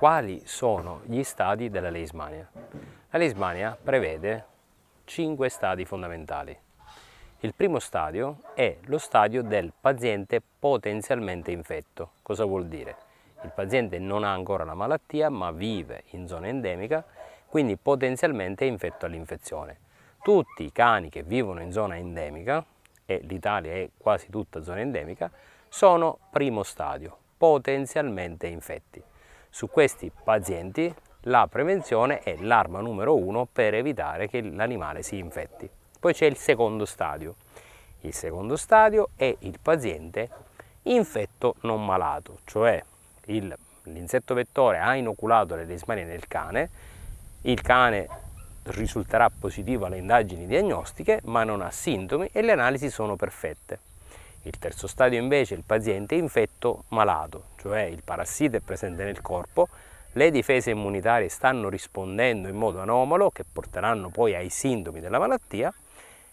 quali sono gli stadi della Leismania. La Leismania prevede cinque stadi fondamentali. Il primo stadio è lo stadio del paziente potenzialmente infetto. Cosa vuol dire? Il paziente non ha ancora la malattia ma vive in zona endemica, quindi potenzialmente è infetto all'infezione. Tutti i cani che vivono in zona endemica, e l'Italia è quasi tutta zona endemica, sono primo stadio, potenzialmente infetti. Su questi pazienti la prevenzione è l'arma numero uno per evitare che l'animale si infetti. Poi c'è il secondo stadio. Il secondo stadio è il paziente infetto non malato, cioè l'insetto vettore ha inoculato le leishmanie nel cane, il cane risulterà positivo alle indagini diagnostiche ma non ha sintomi e le analisi sono perfette. Il terzo stadio invece è il paziente infetto malato, cioè il parassita è presente nel corpo, le difese immunitarie stanno rispondendo in modo anomalo che porteranno poi ai sintomi della malattia.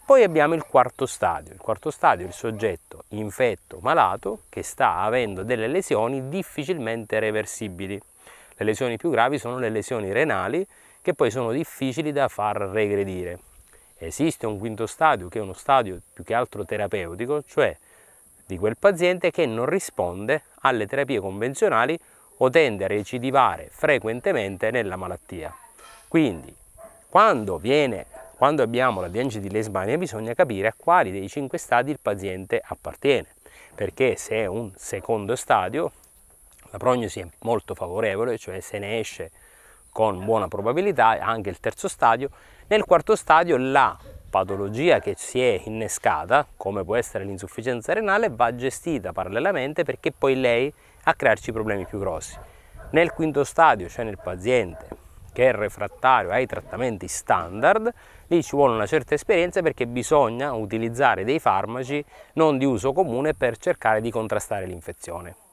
Poi abbiamo il quarto stadio, il quarto stadio è il soggetto infetto malato che sta avendo delle lesioni difficilmente reversibili. Le lesioni più gravi sono le lesioni renali che poi sono difficili da far regredire. Esiste un quinto stadio che è uno stadio più che altro terapeutico, cioè di quel paziente che non risponde alle terapie convenzionali o tende a recidivare frequentemente nella malattia. Quindi, quando, viene, quando abbiamo la diagnosi di lesbania bisogna capire a quali dei cinque stadi il paziente appartiene, perché se è un secondo stadio la prognosi è molto favorevole, cioè se ne esce con buona probabilità, anche il terzo stadio. Nel quarto stadio la patologia che si è innescata, come può essere l'insufficienza renale, va gestita parallelamente perché poi lei a crearci problemi più grossi. Nel quinto stadio, cioè nel paziente che è refrattario ai trattamenti standard, lì ci vuole una certa esperienza perché bisogna utilizzare dei farmaci non di uso comune per cercare di contrastare l'infezione.